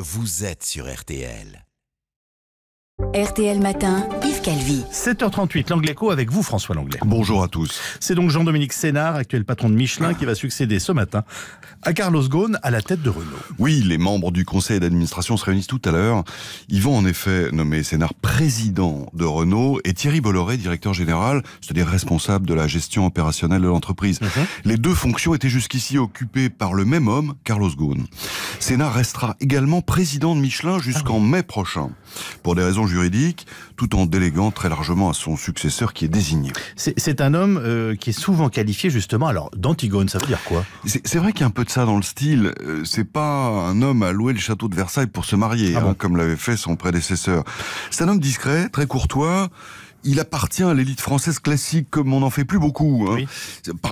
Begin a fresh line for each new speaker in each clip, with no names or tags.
Vous êtes sur RTL.
RTL Matin, Yves
Calvi. 7h38, l'Anglais avec vous François Langlais. Bonjour à tous. C'est donc Jean-Dominique Sénard, actuel patron de Michelin, qui va succéder ce matin à Carlos Ghosn à la tête de Renault.
Oui, les membres du conseil d'administration se réunissent tout à l'heure. Ils vont en effet nommer Sénard président de Renault et Thierry Bolloré directeur général, c'est-à-dire responsable de la gestion opérationnelle de l'entreprise. Mhm. Les deux fonctions étaient jusqu'ici occupées par le même homme, Carlos Ghosn. Sénard restera également président de Michelin jusqu'en ah mai prochain. Pour des raisons juridiques, juridique, tout en déléguant très largement à son successeur qui est désigné. C'est un homme euh, qui est souvent qualifié justement, alors d'Antigone, ça veut dire quoi C'est vrai qu'il y a un peu de ça dans le style. Euh, c'est pas un homme à louer le château de Versailles pour se marier, ah hein, comme l'avait fait son prédécesseur. C'est un homme discret, très courtois il appartient à l'élite française classique comme on n'en fait plus beaucoup. Hein.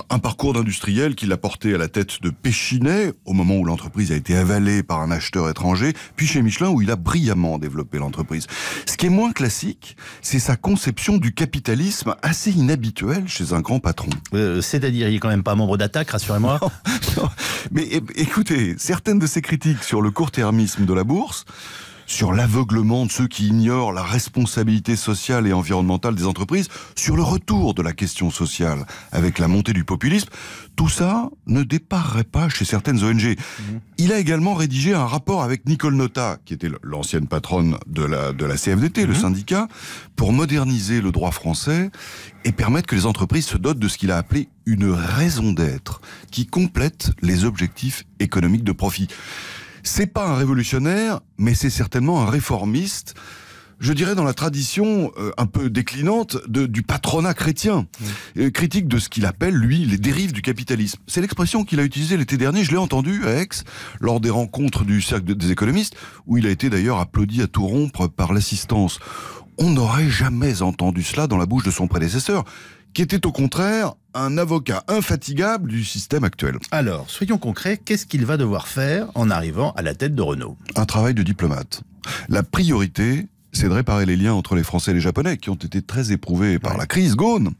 Un parcours d'industriel qui l'a porté à la tête de Péchinet au moment où l'entreprise a été avalée par un acheteur étranger, puis chez Michelin où il a brillamment développé l'entreprise. Ce qui est moins classique, c'est sa conception du capitalisme assez inhabituelle chez un grand patron. Euh, c'est-à-dire, il est quand même pas membre d'attaque, rassurez-moi. Mais écoutez, certaines de ses critiques sur le court-termisme de la bourse sur l'aveuglement de ceux qui ignorent la responsabilité sociale et environnementale des entreprises, sur le retour de la question sociale avec la montée du populisme, tout ça ne déparerait pas chez certaines ONG. Mhm. Il a également rédigé un rapport avec Nicole Nota, qui était l'ancienne patronne de la, de la CFDT, le mhm. syndicat, pour moderniser le droit français et permettre que les entreprises se dotent de ce qu'il a appelé une raison d'être, qui complète les objectifs économiques de profit. C'est pas un révolutionnaire, mais c'est certainement un réformiste je dirais, dans la tradition euh, un peu déclinante du patronat chrétien, euh, critique de ce qu'il appelle, lui, les dérives du capitalisme. C'est l'expression qu'il a utilisée l'été dernier, je l'ai entendu à Aix, lors des rencontres du Cercle des économistes, où il a été d'ailleurs applaudi à tout rompre par l'assistance. On n'aurait jamais entendu cela dans la bouche de son prédécesseur, qui était au contraire un avocat infatigable du système actuel. Alors, soyons concrets, qu'est-ce qu'il va devoir faire en arrivant à la tête de Renault Un travail de diplomate. La priorité, c'est de réparer les liens entre les Français et les Japonais, qui ont été très éprouvés par la crise Gaune.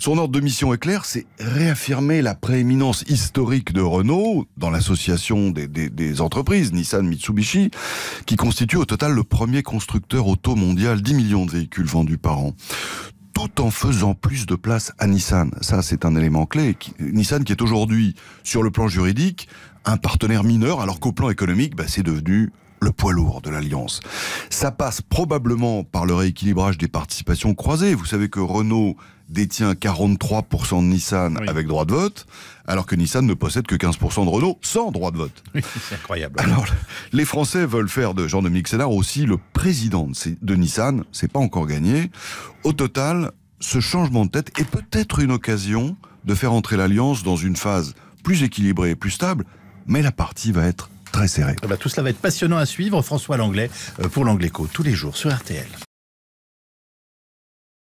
Son ordre de mission est clair, c'est réaffirmer la prééminence historique de Renault dans l'association des, des, entreprises Nissan-Mitsubishi, qui constitue au total le premier constructeur auto mondial, 10 millions de véhicules vendus par an tout en faisant plus de place à Nissan. Ça, c'est un élément clé. Nissan qui est aujourd'hui, sur le plan juridique, un partenaire mineur, alors qu'au plan économique, bah, c'est devenu le poids lourd de l'Alliance. Ça passe probablement par le rééquilibrage des participations croisées. Vous savez que Renault détient 43% de Nissan avec droit de vote, alors que Nissan ne possède que 15% de Renault sans droit de vote.
c'est incroyable.
Alors, les Français veulent faire de Jean-Dominique Sénard aussi le président de Nissan. C'est pas encore gagné. Au total, ce changement de tête est peut-être une occasion de faire entrer l'Alliance dans une phase plus équilibrée et plus stable, mais la partie va être très serré. Eh ben, tout cela va être passionnant à suivre. François Langlais euh, pour l'Angléco tous les jours sur RTL.